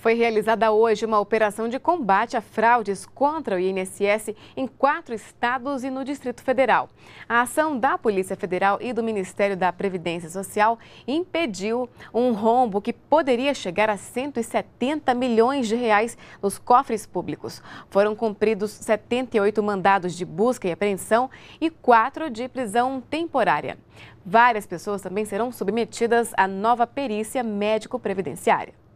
Foi realizada hoje uma operação de combate a fraudes contra o INSS em quatro estados e no Distrito Federal. A ação da Polícia Federal e do Ministério da Previdência Social impediu um rombo que poderia chegar a 170 milhões de reais nos cofres públicos. Foram cumpridos 78 mandados de busca e apreensão e quatro de prisão temporária. Várias pessoas também serão submetidas à nova perícia médico-previdenciária.